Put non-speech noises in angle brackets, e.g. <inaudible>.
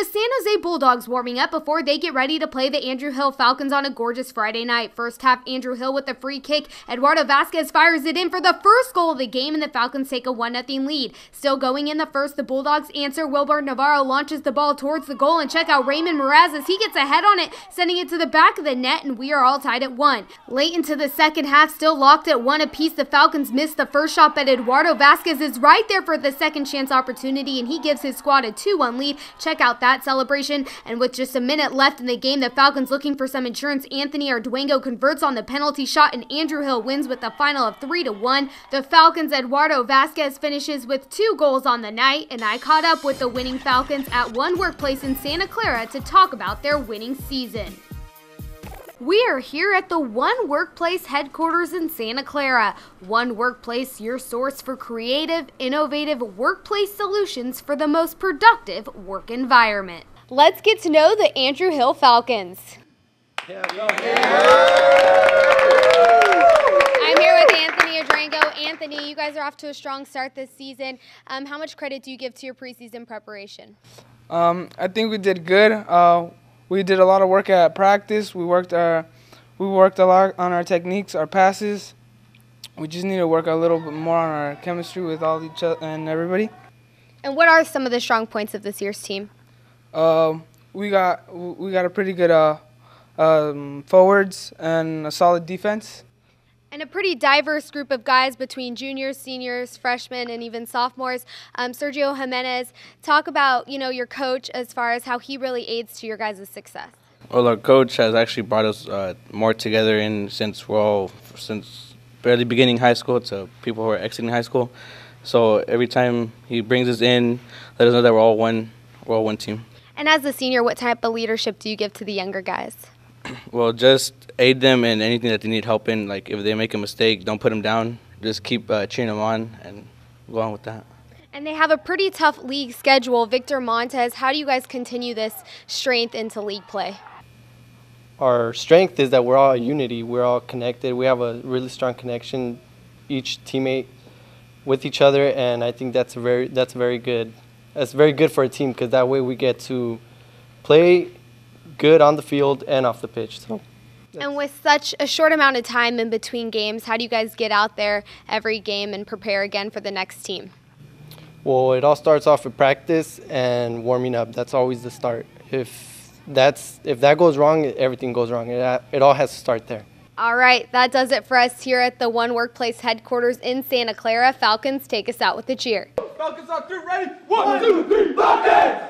the San Jose Bulldogs warming up before they get ready to play the Andrew Hill Falcons on a gorgeous Friday night. First half, Andrew Hill with a free kick. Eduardo Vasquez fires it in for the first goal of the game, and the Falcons take a 1 0 lead. Still going in the first, the Bulldogs answer. Wilbur Navarro launches the ball towards the goal, and check out Raymond Moraz as he gets ahead on it, sending it to the back of the net, and we are all tied at 1. Late into the second half, still locked at 1 apiece, the Falcons miss the first shot, but Eduardo Vasquez is right there for the second chance opportunity, and he gives his squad a 2 1 lead. Check out that that celebration. And with just a minute left in the game, the Falcons looking for some insurance. Anthony Arduengo converts on the penalty shot, and Andrew Hill wins with a final of 3 to 1. The Falcons' Eduardo Vasquez finishes with two goals on the night, and I caught up with the winning Falcons at one workplace in Santa Clara to talk about their winning season. We are here at the One Workplace headquarters in Santa Clara. One Workplace, your source for creative, innovative workplace solutions for the most productive work environment. Let's get to know the Andrew Hill Falcons. Yeah, I'm here with Anthony Adrango. Anthony, you guys are off to a strong start this season. Um, how much credit do you give to your preseason preparation? Um, I think we did good. Uh, we did a lot of work at practice. We worked our, uh, we worked a lot on our techniques, our passes. We just need to work a little bit more on our chemistry with all each other and everybody. And what are some of the strong points of this year's team? Um, we got we got a pretty good uh, um, forwards and a solid defense. And a pretty diverse group of guys between juniors, seniors, freshmen, and even sophomores. Um, Sergio Jimenez, talk about you know your coach as far as how he really aids to your guys' success. Well, our coach has actually brought us uh, more together in since we're all since barely beginning high school to people who are exiting high school. So every time he brings us in, let us know that we're all one, we're all one team. And as a senior, what type of leadership do you give to the younger guys? <clears throat> well, just aid them in anything that they need help in. Like if they make a mistake, don't put them down. Just keep uh, cheering them on and go on with that. And they have a pretty tough league schedule. Victor Montez, how do you guys continue this strength into league play? Our strength is that we're all unity. We're all connected. We have a really strong connection, each teammate with each other, and I think that's very that's very good. That's very good for a team because that way we get to play good on the field and off the pitch. So. And with such a short amount of time in between games, how do you guys get out there every game and prepare again for the next team? Well, it all starts off with practice and warming up. That's always the start. If that's if that goes wrong, everything goes wrong. It, it all has to start there. All right, that does it for us here at the One Workplace headquarters in Santa Clara. Falcons, take us out with a cheer. Falcons on three, ready? One, One two, three, Falcons!